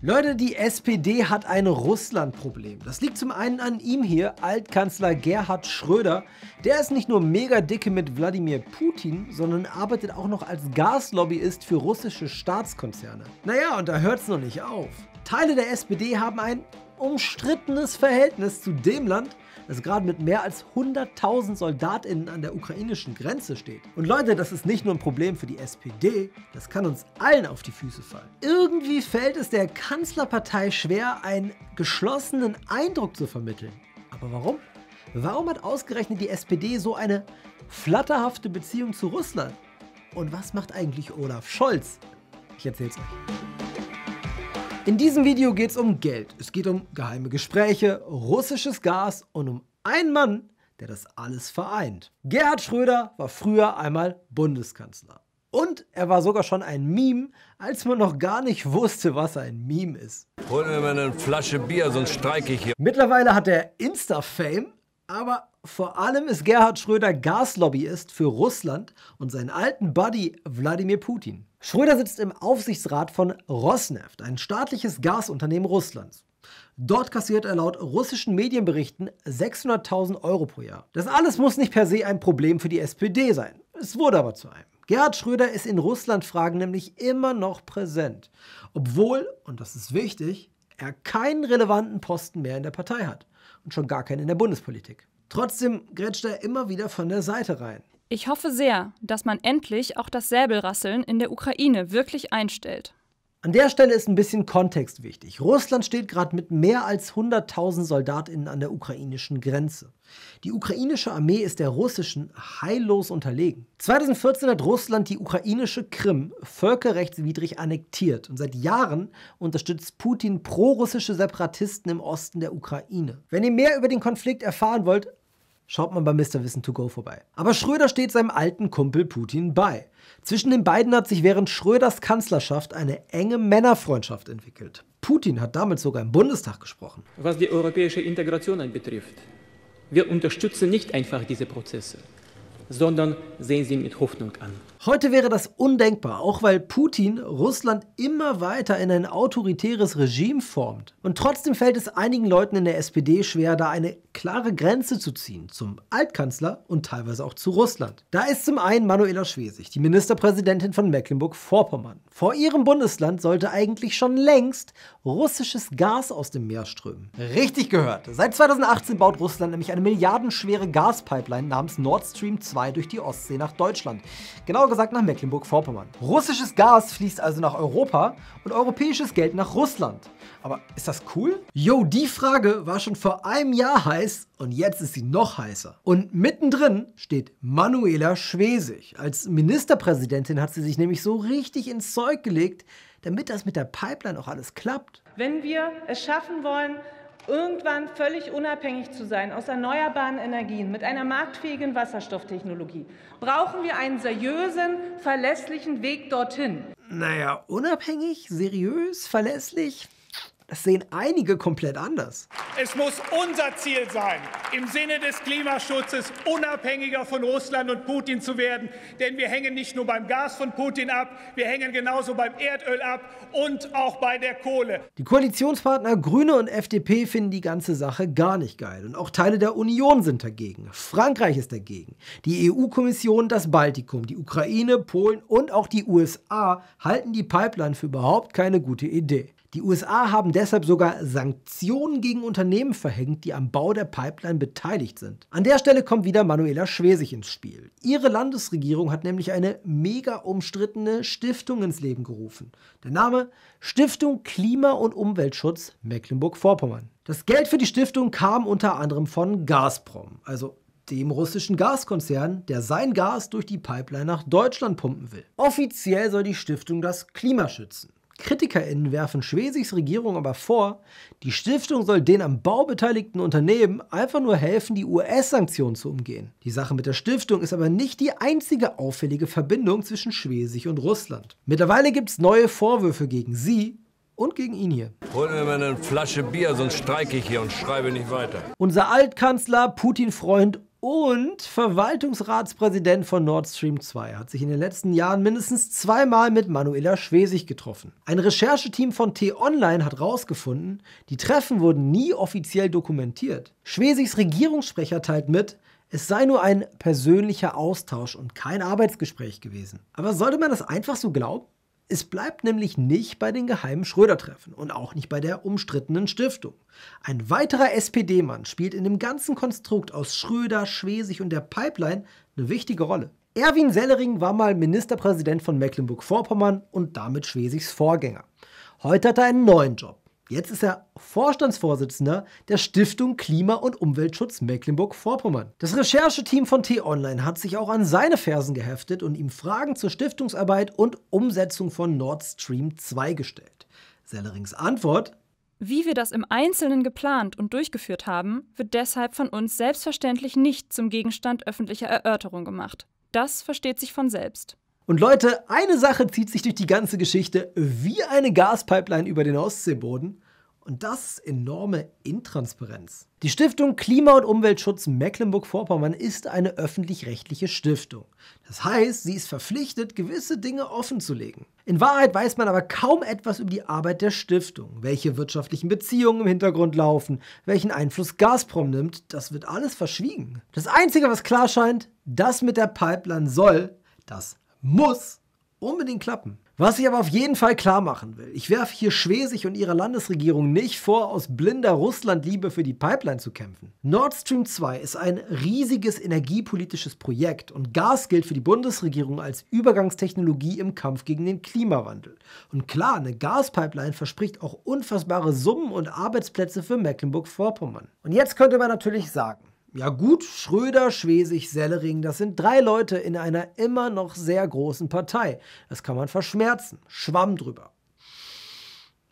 Leute, die SPD hat ein Russland-Problem. Das liegt zum einen an ihm hier, Altkanzler Gerhard Schröder. Der ist nicht nur mega dicke mit Wladimir Putin, sondern arbeitet auch noch als Gaslobbyist für russische Staatskonzerne. Naja, und da hört's noch nicht auf. Teile der SPD haben ein umstrittenes Verhältnis zu dem Land, das gerade mit mehr als 100.000 SoldatInnen an der ukrainischen Grenze steht. Und Leute, das ist nicht nur ein Problem für die SPD, das kann uns allen auf die Füße fallen. Irgendwie fällt es der Kanzlerpartei schwer, einen geschlossenen Eindruck zu vermitteln. Aber warum? Warum hat ausgerechnet die SPD so eine flatterhafte Beziehung zu Russland? Und was macht eigentlich Olaf Scholz? Ich erzähl's euch. In diesem Video geht es um Geld, es geht um geheime Gespräche, russisches Gas und um einen Mann, der das alles vereint. Gerhard Schröder war früher einmal Bundeskanzler. Und er war sogar schon ein Meme, als man noch gar nicht wusste, was ein Meme ist. Hol mir mal eine Flasche Bier, sonst streike ich hier. Mittlerweile hat er Insta-Fame, aber vor allem ist Gerhard Schröder Gaslobbyist für Russland und seinen alten Buddy Wladimir Putin. Schröder sitzt im Aufsichtsrat von Rosneft, ein staatliches Gasunternehmen Russlands. Dort kassiert er laut russischen Medienberichten 600.000 Euro pro Jahr. Das alles muss nicht per se ein Problem für die SPD sein. Es wurde aber zu einem. Gerhard Schröder ist in Russlandfragen nämlich immer noch präsent, obwohl, und das ist wichtig, er keinen relevanten Posten mehr in der Partei hat und schon gar keinen in der Bundespolitik. Trotzdem grätscht er immer wieder von der Seite rein. Ich hoffe sehr, dass man endlich auch das Säbelrasseln in der Ukraine wirklich einstellt. An der Stelle ist ein bisschen Kontext wichtig. Russland steht gerade mit mehr als 100.000 Soldatinnen an der ukrainischen Grenze. Die ukrainische Armee ist der russischen heillos unterlegen. 2014 hat Russland die ukrainische Krim völkerrechtswidrig annektiert und seit Jahren unterstützt Putin prorussische Separatisten im Osten der Ukraine. Wenn ihr mehr über den Konflikt erfahren wollt, Schaut man bei Mr. Wissen to go vorbei. Aber Schröder steht seinem alten Kumpel Putin bei. Zwischen den beiden hat sich während Schröders Kanzlerschaft eine enge Männerfreundschaft entwickelt. Putin hat damals sogar im Bundestag gesprochen. Was die europäische Integration anbetrifft, wir unterstützen nicht einfach diese Prozesse, sondern sehen sie mit Hoffnung an. Heute wäre das undenkbar, auch weil Putin Russland immer weiter in ein autoritäres Regime formt. Und trotzdem fällt es einigen Leuten in der SPD schwer, da eine klare Grenze zu ziehen zum Altkanzler und teilweise auch zu Russland. Da ist zum einen Manuela Schwesig, die Ministerpräsidentin von Mecklenburg-Vorpommern. Vor ihrem Bundesland sollte eigentlich schon längst russisches Gas aus dem Meer strömen. Richtig gehört. Seit 2018 baut Russland nämlich eine milliardenschwere Gaspipeline namens Nord Stream 2 durch die Ostsee nach Deutschland. Genau sagt nach Mecklenburg-Vorpommern. Russisches Gas fließt also nach Europa und europäisches Geld nach Russland. Aber ist das cool? Jo, die Frage war schon vor einem Jahr heiß und jetzt ist sie noch heißer. Und mittendrin steht Manuela Schwesig. Als Ministerpräsidentin hat sie sich nämlich so richtig ins Zeug gelegt, damit das mit der Pipeline auch alles klappt. Wenn wir es schaffen wollen, irgendwann völlig unabhängig zu sein aus erneuerbaren Energien mit einer marktfähigen Wasserstofftechnologie, brauchen wir einen seriösen, verlässlichen Weg dorthin. Naja, unabhängig, seriös, verlässlich, das sehen einige komplett anders. Es muss unser Ziel sein, im Sinne des Klimaschutzes unabhängiger von Russland und Putin zu werden. Denn wir hängen nicht nur beim Gas von Putin ab, wir hängen genauso beim Erdöl ab und auch bei der Kohle. Die Koalitionspartner Grüne und FDP finden die ganze Sache gar nicht geil. Und auch Teile der Union sind dagegen. Frankreich ist dagegen. Die EU-Kommission, das Baltikum, die Ukraine, Polen und auch die USA halten die Pipeline für überhaupt keine gute Idee. Die USA haben deshalb sogar Sanktionen gegen Unternehmen verhängt, die am Bau der Pipeline beteiligt sind. An der Stelle kommt wieder Manuela Schwesig ins Spiel. Ihre Landesregierung hat nämlich eine mega umstrittene Stiftung ins Leben gerufen. Der Name Stiftung Klima- und Umweltschutz Mecklenburg-Vorpommern. Das Geld für die Stiftung kam unter anderem von Gazprom, also dem russischen Gaskonzern, der sein Gas durch die Pipeline nach Deutschland pumpen will. Offiziell soll die Stiftung das Klima schützen. KritikerInnen werfen Schwesigs Regierung aber vor, die Stiftung soll den am Bau beteiligten Unternehmen einfach nur helfen, die US-Sanktionen zu umgehen. Die Sache mit der Stiftung ist aber nicht die einzige auffällige Verbindung zwischen Schwesig und Russland. Mittlerweile gibt es neue Vorwürfe gegen sie und gegen ihn hier. Hol mir mal eine Flasche Bier, sonst streike ich hier und schreibe nicht weiter. Unser Altkanzler, Putin-Freund und Verwaltungsratspräsident von Nord Stream 2 hat sich in den letzten Jahren mindestens zweimal mit Manuela Schwesig getroffen. Ein Rechercheteam von T-Online hat herausgefunden, die Treffen wurden nie offiziell dokumentiert. Schwesigs Regierungssprecher teilt mit, es sei nur ein persönlicher Austausch und kein Arbeitsgespräch gewesen. Aber sollte man das einfach so glauben? Es bleibt nämlich nicht bei den geheimen Schröder-Treffen und auch nicht bei der umstrittenen Stiftung. Ein weiterer SPD-Mann spielt in dem ganzen Konstrukt aus Schröder, Schwesig und der Pipeline eine wichtige Rolle. Erwin Sellering war mal Ministerpräsident von Mecklenburg-Vorpommern und damit Schwesigs Vorgänger. Heute hat er einen neuen Job. Jetzt ist er Vorstandsvorsitzender der Stiftung Klima- und Umweltschutz Mecklenburg-Vorpommern. Das Rechercheteam von T-Online hat sich auch an seine Fersen geheftet und ihm Fragen zur Stiftungsarbeit und Umsetzung von Nord Stream 2 gestellt. Sellerings Antwort wie wir das im Einzelnen geplant und durchgeführt haben, wird deshalb von uns selbstverständlich nicht zum Gegenstand öffentlicher Erörterung gemacht. Das versteht sich von selbst. Und Leute, eine Sache zieht sich durch die ganze Geschichte wie eine Gaspipeline über den Ostseeboden. Und das ist enorme Intransparenz. Die Stiftung Klima- und Umweltschutz Mecklenburg-Vorpommern ist eine öffentlich-rechtliche Stiftung. Das heißt, sie ist verpflichtet, gewisse Dinge offenzulegen. In Wahrheit weiß man aber kaum etwas über die Arbeit der Stiftung, welche wirtschaftlichen Beziehungen im Hintergrund laufen, welchen Einfluss Gazprom nimmt, das wird alles verschwiegen. Das Einzige, was klar scheint, das mit der Pipeline soll, das muss unbedingt klappen. Was ich aber auf jeden Fall klar machen will, ich werfe hier Schwesig und ihrer Landesregierung nicht vor, aus blinder Russlandliebe für die Pipeline zu kämpfen. Nord Stream 2 ist ein riesiges energiepolitisches Projekt und Gas gilt für die Bundesregierung als Übergangstechnologie im Kampf gegen den Klimawandel. Und klar, eine Gaspipeline verspricht auch unfassbare Summen und Arbeitsplätze für Mecklenburg-Vorpommern. Und jetzt könnte man natürlich sagen, ja gut, Schröder, Schwesig, Sellering, das sind drei Leute in einer immer noch sehr großen Partei. Das kann man verschmerzen. Schwamm drüber.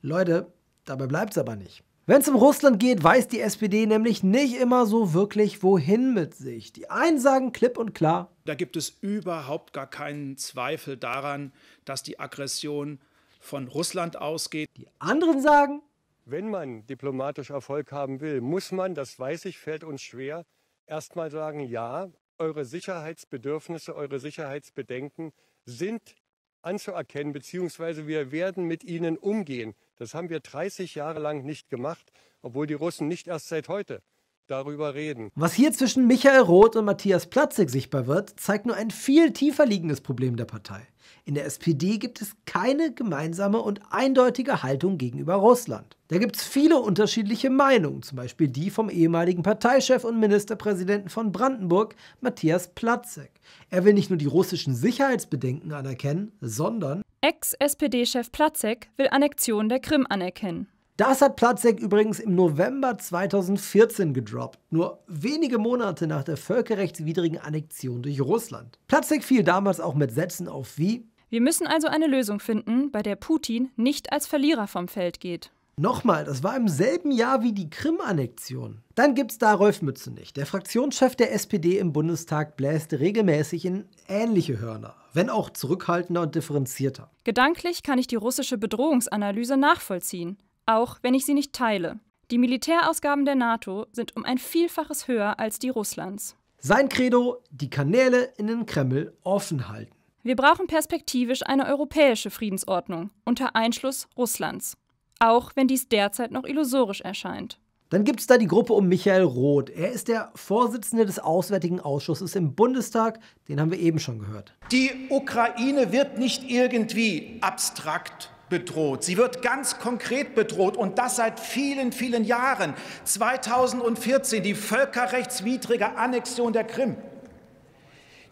Leute, dabei bleibt es aber nicht. Wenn es um Russland geht, weiß die SPD nämlich nicht immer so wirklich, wohin mit sich. Die einen sagen klipp und klar. Da gibt es überhaupt gar keinen Zweifel daran, dass die Aggression von Russland ausgeht. Die anderen sagen, wenn man diplomatisch Erfolg haben will, muss man, das weiß ich, fällt uns schwer, erstmal sagen, ja, eure Sicherheitsbedürfnisse, eure Sicherheitsbedenken sind anzuerkennen, beziehungsweise wir werden mit ihnen umgehen. Das haben wir 30 Jahre lang nicht gemacht, obwohl die Russen nicht erst seit heute darüber reden. Was hier zwischen Michael Roth und Matthias Platzig sichtbar wird, zeigt nur ein viel tiefer liegendes Problem der Partei. In der SPD gibt es keine gemeinsame und eindeutige Haltung gegenüber Russland. Da gibt es viele unterschiedliche Meinungen, zum Beispiel die vom ehemaligen Parteichef und Ministerpräsidenten von Brandenburg, Matthias Platzek. Er will nicht nur die russischen Sicherheitsbedenken anerkennen, sondern Ex-SPD-Chef Platzek will Annexion der Krim anerkennen. Das hat Platzek übrigens im November 2014 gedroppt, nur wenige Monate nach der völkerrechtswidrigen Annexion durch Russland. Platzek fiel damals auch mit Sätzen auf wie Wir müssen also eine Lösung finden, bei der Putin nicht als Verlierer vom Feld geht. Nochmal, das war im selben Jahr wie die Krim-Annexion. Dann gibt's da Rolf Mütze nicht. Der Fraktionschef der SPD im Bundestag bläst regelmäßig in ähnliche Hörner, wenn auch zurückhaltender und differenzierter. Gedanklich kann ich die russische Bedrohungsanalyse nachvollziehen auch wenn ich sie nicht teile. Die Militärausgaben der NATO sind um ein Vielfaches höher als die Russlands. Sein Credo, die Kanäle in den Kreml offen halten. Wir brauchen perspektivisch eine europäische Friedensordnung unter Einschluss Russlands, auch wenn dies derzeit noch illusorisch erscheint. Dann gibt es da die Gruppe um Michael Roth. Er ist der Vorsitzende des Auswärtigen Ausschusses im Bundestag. Den haben wir eben schon gehört. Die Ukraine wird nicht irgendwie abstrakt bedroht. Sie wird ganz konkret bedroht und das seit vielen, vielen Jahren. 2014 die völkerrechtswidrige Annexion der Krim.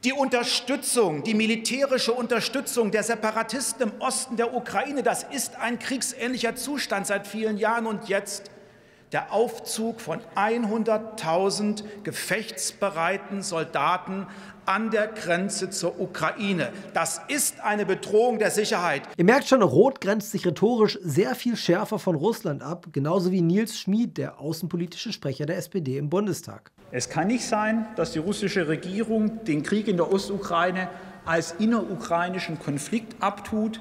Die Unterstützung, die militärische Unterstützung der Separatisten im Osten der Ukraine, das ist ein kriegsähnlicher Zustand seit vielen Jahren und jetzt der Aufzug von 100.000 gefechtsbereiten Soldaten an der Grenze zur Ukraine. Das ist eine Bedrohung der Sicherheit. Ihr merkt schon, Rot grenzt sich rhetorisch sehr viel schärfer von Russland ab, genauso wie Nils Schmid, der außenpolitische Sprecher der SPD im Bundestag. Es kann nicht sein, dass die russische Regierung den Krieg in der Ostukraine als innerukrainischen Konflikt abtut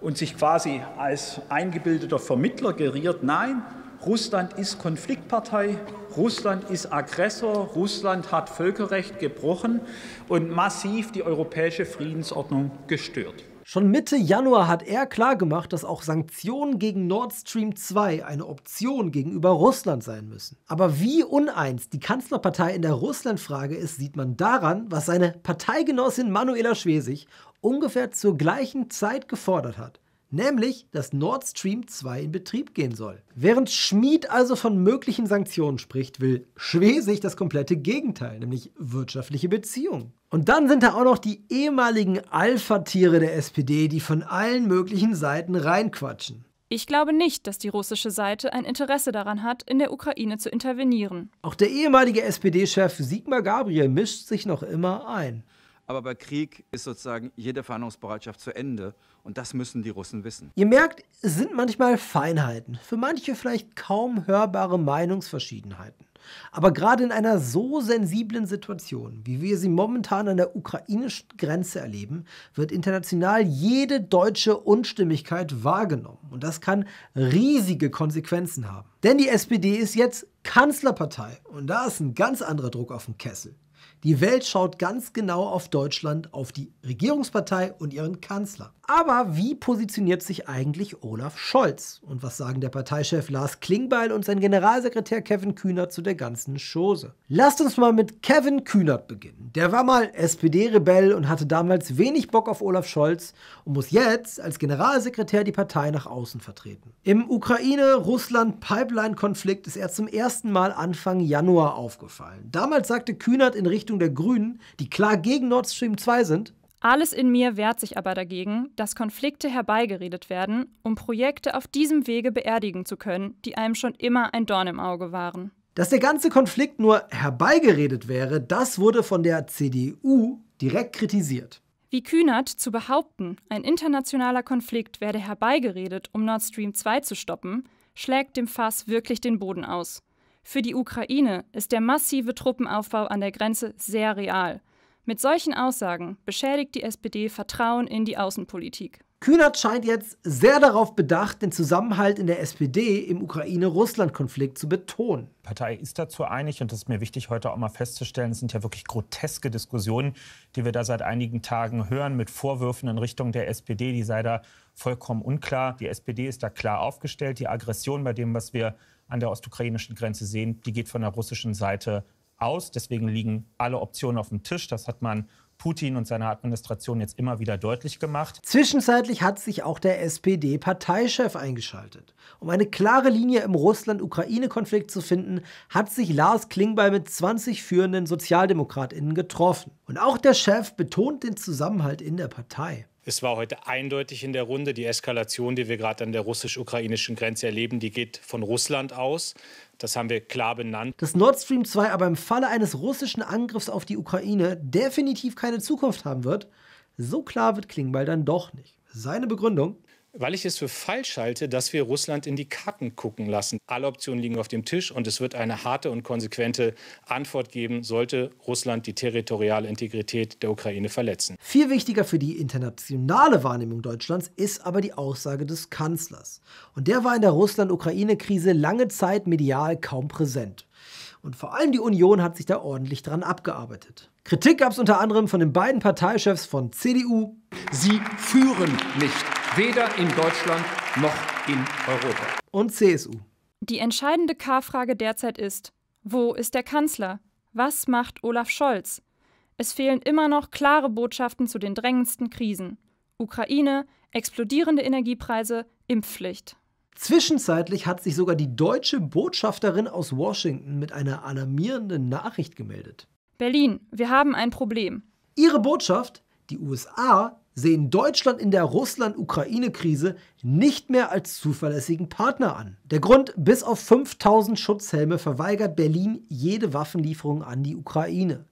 und sich quasi als eingebildeter Vermittler geriert. Nein, Russland ist Konfliktpartei, Russland ist Aggressor, Russland hat Völkerrecht gebrochen und massiv die europäische Friedensordnung gestört. Schon Mitte Januar hat er klargemacht, dass auch Sanktionen gegen Nord Stream 2 eine Option gegenüber Russland sein müssen. Aber wie uneins die Kanzlerpartei in der Russlandfrage ist, sieht man daran, was seine Parteigenossin Manuela Schwesig ungefähr zur gleichen Zeit gefordert hat nämlich dass Nord Stream 2 in Betrieb gehen soll. Während Schmid also von möglichen Sanktionen spricht, will Schwesig das komplette Gegenteil, nämlich wirtschaftliche Beziehungen. Und dann sind da auch noch die ehemaligen Alpha-Tiere der SPD, die von allen möglichen Seiten reinquatschen. Ich glaube nicht, dass die russische Seite ein Interesse daran hat, in der Ukraine zu intervenieren. Auch der ehemalige SPD-Chef Sigmar Gabriel mischt sich noch immer ein. Aber bei Krieg ist sozusagen jede Verhandlungsbereitschaft zu Ende. Und das müssen die Russen wissen. Ihr merkt, es sind manchmal Feinheiten, für manche vielleicht kaum hörbare Meinungsverschiedenheiten. Aber gerade in einer so sensiblen Situation, wie wir sie momentan an der ukrainischen Grenze erleben, wird international jede deutsche Unstimmigkeit wahrgenommen. Und das kann riesige Konsequenzen haben. Denn die SPD ist jetzt Kanzlerpartei und da ist ein ganz anderer Druck auf dem Kessel. Die Welt schaut ganz genau auf Deutschland, auf die Regierungspartei und ihren Kanzler. Aber wie positioniert sich eigentlich Olaf Scholz? Und was sagen der Parteichef Lars Klingbeil und sein Generalsekretär Kevin Kühnert zu der ganzen Chose? Lasst uns mal mit Kevin Kühnert beginnen. Der war mal SPD-Rebell und hatte damals wenig Bock auf Olaf Scholz und muss jetzt als Generalsekretär die Partei nach außen vertreten. Im Ukraine-Russland-Pipeline-Konflikt ist er zum ersten Mal Anfang Januar aufgefallen. Damals sagte Kühnert in Richtung Vertretung der Grünen, die klar gegen Nord Stream 2 sind? Alles in mir wehrt sich aber dagegen, dass Konflikte herbeigeredet werden, um Projekte auf diesem Wege beerdigen zu können, die einem schon immer ein Dorn im Auge waren. Dass der ganze Konflikt nur herbeigeredet wäre, das wurde von der CDU direkt kritisiert. Wie Kühnert zu behaupten, ein internationaler Konflikt werde herbeigeredet, um Nord Stream 2 zu stoppen, schlägt dem Fass wirklich den Boden aus. Für die Ukraine ist der massive Truppenaufbau an der Grenze sehr real. Mit solchen Aussagen beschädigt die SPD Vertrauen in die Außenpolitik. Kühnert scheint jetzt sehr darauf bedacht, den Zusammenhalt in der SPD im Ukraine-Russland-Konflikt zu betonen. Die Partei ist dazu einig und das ist mir wichtig heute auch mal festzustellen. Es sind ja wirklich groteske Diskussionen, die wir da seit einigen Tagen hören mit Vorwürfen in Richtung der SPD, die sei da vollkommen unklar. Die SPD ist da klar aufgestellt. Die Aggression bei dem, was wir an der ostukrainischen Grenze sehen, die geht von der russischen Seite aus. Deswegen liegen alle Optionen auf dem Tisch. Das hat man Putin und seiner Administration jetzt immer wieder deutlich gemacht. Zwischenzeitlich hat sich auch der SPD-Parteichef eingeschaltet. Um eine klare Linie im Russland-Ukraine-Konflikt zu finden, hat sich Lars Klingbeil mit 20 führenden SozialdemokratInnen getroffen. Und auch der Chef betont den Zusammenhalt in der Partei. Es war heute eindeutig in der Runde, die Eskalation, die wir gerade an der russisch-ukrainischen Grenze erleben, die geht von Russland aus. Das haben wir klar benannt. Dass Nord Stream 2 aber im Falle eines russischen Angriffs auf die Ukraine definitiv keine Zukunft haben wird, so klar wird Klingbeil dann doch nicht. Seine Begründung? weil ich es für falsch halte, dass wir Russland in die Karten gucken lassen. Alle Optionen liegen auf dem Tisch und es wird eine harte und konsequente Antwort geben, sollte Russland die territoriale Integrität der Ukraine verletzen. Viel wichtiger für die internationale Wahrnehmung Deutschlands ist aber die Aussage des Kanzlers. Und der war in der Russland-Ukraine-Krise lange Zeit medial kaum präsent. Und vor allem die Union hat sich da ordentlich dran abgearbeitet. Kritik gab es unter anderem von den beiden Parteichefs von CDU. Sie führen nicht Weder in Deutschland noch in Europa. Und CSU. Die entscheidende K-Frage derzeit ist, wo ist der Kanzler? Was macht Olaf Scholz? Es fehlen immer noch klare Botschaften zu den drängendsten Krisen. Ukraine, explodierende Energiepreise, Impfpflicht. Zwischenzeitlich hat sich sogar die deutsche Botschafterin aus Washington mit einer alarmierenden Nachricht gemeldet. Berlin, wir haben ein Problem. Ihre Botschaft, die USA sehen Deutschland in der Russland-Ukraine-Krise nicht mehr als zuverlässigen Partner an. Der Grund, bis auf 5000 Schutzhelme verweigert Berlin jede Waffenlieferung an die Ukraine.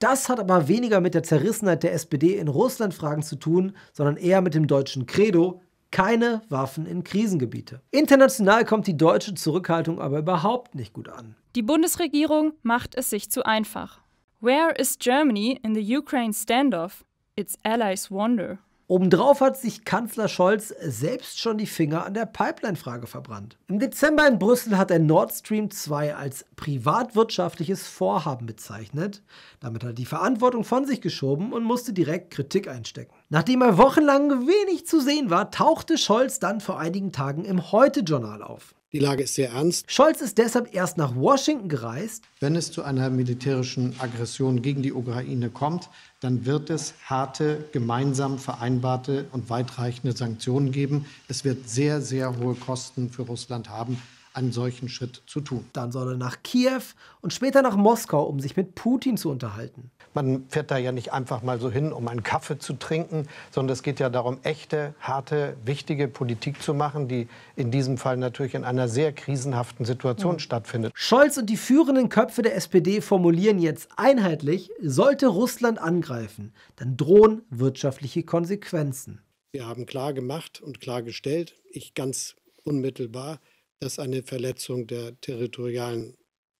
Das hat aber weniger mit der Zerrissenheit der SPD in Russland-Fragen zu tun, sondern eher mit dem deutschen Credo, keine Waffen in Krisengebiete. International kommt die deutsche Zurückhaltung aber überhaupt nicht gut an. Die Bundesregierung macht es sich zu einfach. Where is Germany in the Ukraine standoff? its allies wonder. Obendrauf hat sich Kanzler Scholz selbst schon die Finger an der Pipeline-Frage verbrannt. Im Dezember in Brüssel hat er Nord Stream 2 als privatwirtschaftliches Vorhaben bezeichnet. Damit hat er die Verantwortung von sich geschoben und musste direkt Kritik einstecken. Nachdem er wochenlang wenig zu sehen war, tauchte Scholz dann vor einigen Tagen im Heute-Journal auf. Die Lage ist sehr ernst. Scholz ist deshalb erst nach Washington gereist. Wenn es zu einer militärischen Aggression gegen die Ukraine kommt, dann wird es harte, gemeinsam vereinbarte und weitreichende Sanktionen geben. Es wird sehr, sehr hohe Kosten für Russland haben einen solchen Schritt zu tun. Dann soll er nach Kiew und später nach Moskau, um sich mit Putin zu unterhalten. Man fährt da ja nicht einfach mal so hin, um einen Kaffee zu trinken, sondern es geht ja darum, echte, harte, wichtige Politik zu machen, die in diesem Fall natürlich in einer sehr krisenhaften Situation mhm. stattfindet. Scholz und die führenden Köpfe der SPD formulieren jetzt einheitlich, sollte Russland angreifen, dann drohen wirtschaftliche Konsequenzen. Wir haben klar gemacht und klargestellt, ich ganz unmittelbar, dass eine Verletzung der territorialen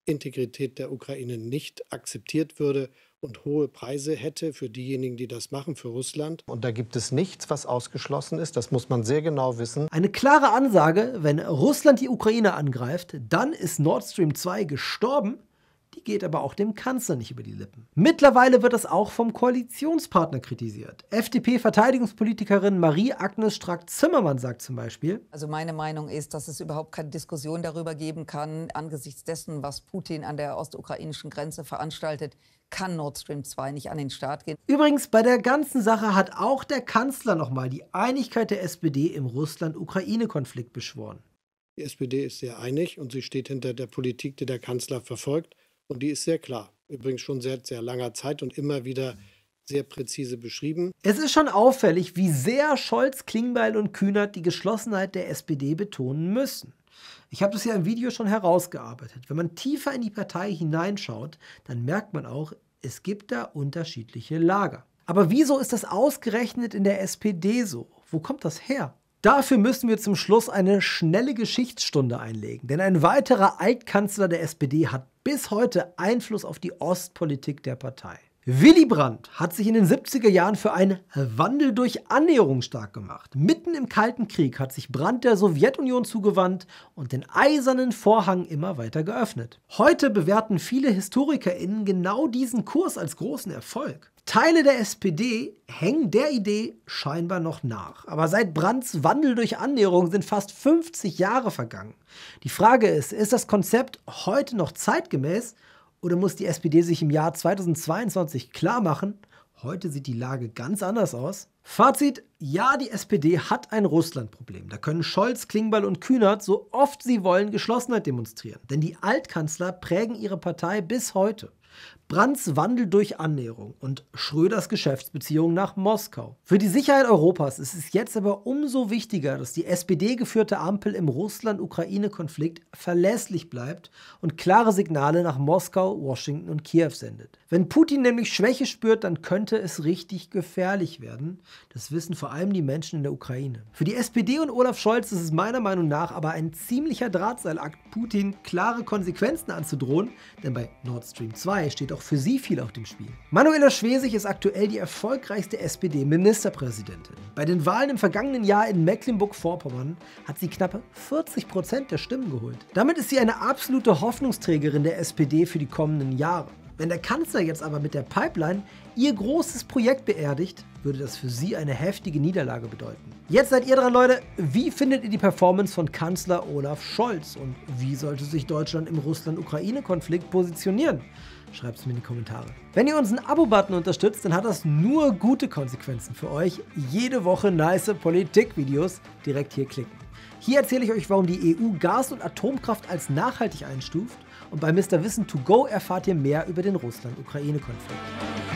Integrität der Ukraine nicht akzeptiert würde und hohe Preise hätte für diejenigen, die das machen, für Russland. Und da gibt es nichts, was ausgeschlossen ist. Das muss man sehr genau wissen. Eine klare Ansage, wenn Russland die Ukraine angreift, dann ist Nord Stream 2 gestorben die geht aber auch dem Kanzler nicht über die Lippen. Mittlerweile wird das auch vom Koalitionspartner kritisiert. FDP-Verteidigungspolitikerin Marie-Agnes Strack-Zimmermann sagt zum Beispiel: Also, meine Meinung ist, dass es überhaupt keine Diskussion darüber geben kann, angesichts dessen, was Putin an der ostukrainischen Grenze veranstaltet, kann Nord Stream 2 nicht an den Start gehen. Übrigens, bei der ganzen Sache hat auch der Kanzler nochmal die Einigkeit der SPD im Russland-Ukraine-Konflikt beschworen. Die SPD ist sehr einig und sie steht hinter der Politik, die der Kanzler verfolgt. Und die ist sehr klar. Übrigens schon seit sehr langer Zeit und immer wieder sehr präzise beschrieben. Es ist schon auffällig, wie sehr Scholz, Klingbeil und Kühnert die Geschlossenheit der SPD betonen müssen. Ich habe das ja im Video schon herausgearbeitet. Wenn man tiefer in die Partei hineinschaut, dann merkt man auch, es gibt da unterschiedliche Lager. Aber wieso ist das ausgerechnet in der SPD so? Wo kommt das her? Dafür müssen wir zum Schluss eine schnelle Geschichtsstunde einlegen, denn ein weiterer Altkanzler der SPD hat bis heute Einfluss auf die Ostpolitik der Partei. Willy Brandt hat sich in den 70er Jahren für einen Wandel durch Annäherung stark gemacht. Mitten im Kalten Krieg hat sich Brandt der Sowjetunion zugewandt und den eisernen Vorhang immer weiter geöffnet. Heute bewerten viele HistorikerInnen genau diesen Kurs als großen Erfolg. Teile der SPD hängen der Idee scheinbar noch nach. Aber seit Brandts Wandel durch Annäherung sind fast 50 Jahre vergangen. Die Frage ist, ist das Konzept heute noch zeitgemäß oder muss die SPD sich im Jahr 2022 klar machen, heute sieht die Lage ganz anders aus? Fazit, ja, die SPD hat ein Russlandproblem. Da können Scholz, Klingbeil und Kühnert so oft sie wollen Geschlossenheit demonstrieren. Denn die Altkanzler prägen ihre Partei bis heute. Brands Wandel durch Annäherung und Schröders Geschäftsbeziehungen nach Moskau. Für die Sicherheit Europas ist es jetzt aber umso wichtiger, dass die SPD-geführte Ampel im Russland-Ukraine-Konflikt verlässlich bleibt und klare Signale nach Moskau, Washington und Kiew sendet. Wenn Putin nämlich Schwäche spürt, dann könnte es richtig gefährlich werden. Das wissen vor allem die Menschen in der Ukraine. Für die SPD und Olaf Scholz ist es meiner Meinung nach aber ein ziemlicher Drahtseilakt, Putin klare Konsequenzen anzudrohen, denn bei Nord Stream 2 steht auch doch für sie viel auf dem Spiel. Manuela Schwesig ist aktuell die erfolgreichste SPD-Ministerpräsidentin. Bei den Wahlen im vergangenen Jahr in Mecklenburg-Vorpommern hat sie knappe 40 Prozent der Stimmen geholt. Damit ist sie eine absolute Hoffnungsträgerin der SPD für die kommenden Jahre. Wenn der Kanzler jetzt aber mit der Pipeline ihr großes Projekt beerdigt, würde das für sie eine heftige Niederlage bedeuten. Jetzt seid ihr dran, Leute. Wie findet ihr die Performance von Kanzler Olaf Scholz und wie sollte sich Deutschland im Russland-Ukraine-Konflikt positionieren? Schreibt es mir in die Kommentare. Wenn ihr unseren Abo-Button unterstützt, dann hat das nur gute Konsequenzen für euch. Jede Woche nice Politik-Videos direkt hier klicken. Hier erzähle ich euch, warum die EU Gas- und Atomkraft als nachhaltig einstuft und bei Mr. Wissen to go erfahrt ihr mehr über den Russland-Ukraine-Konflikt.